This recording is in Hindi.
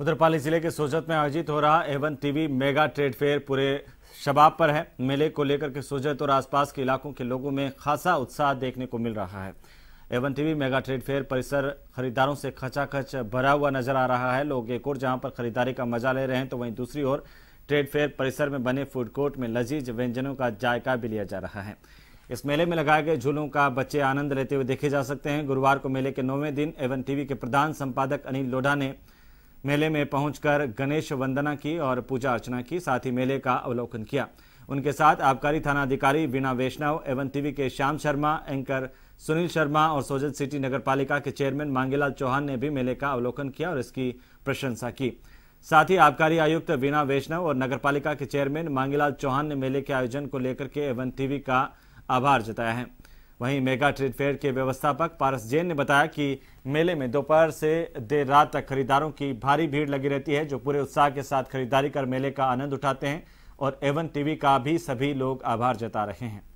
उधर पाली जिले के सोजत में आयोजित हो रहा एवन टीवी मेगा ट्रेड फेयर पूरे शबाब पर है मेले को लेकर के सोजत और आसपास के इलाकों के लोगों में खासा उत्साह देखने को मिल रहा है एवन टीवी मेगा ट्रेड फेयर परिसर खरीदारों से खचाखच भरा हुआ नजर आ रहा है लोग एक और जहां पर खरीदारी का मजा ले रहे हैं तो वहीं दूसरी ओर ट्रेड फेयर परिसर में बने फूड कोर्ट में लजीज व्यंजनों का जायका भी लिया जा रहा है इस मेले में लगाए गए झूलों का बच्चे आनंद लेते हुए देखे जा सकते हैं गुरुवार को मेले के नौवें दिन एवन टीवी के प्रधान संपादक अनिल लोढ़ा ने मेले में पहुंचकर गणेश वंदना की और पूजा अर्चना की साथ ही मेले का अवलोकन किया उनके साथ आबकारी थाना अधिकारी वीणा वैष्णव एवं टीवी के श्याम शर्मा एंकर सुनील शर्मा और सोजत सिटी नगर पालिका के चेयरमैन मांगेलाल चौहान ने भी मेले का अवलोकन किया और इसकी प्रशंसा की साथ ही आबकारी आयुक्त वीणा वैष्णव और नगर के चेयरमैन मांगेलाल चौहान ने मेले के आयोजन को लेकर के एवं टीवी का आभार जताया है वहीं मेगा ट्रेड फेयर के व्यवस्थापक पारस जैन ने बताया कि मेले में दोपहर से देर रात तक खरीदारों की भारी भीड़ लगी रहती है जो पूरे उत्साह के साथ खरीदारी कर मेले का आनंद उठाते हैं और एवन टीवी का भी सभी लोग आभार जता रहे हैं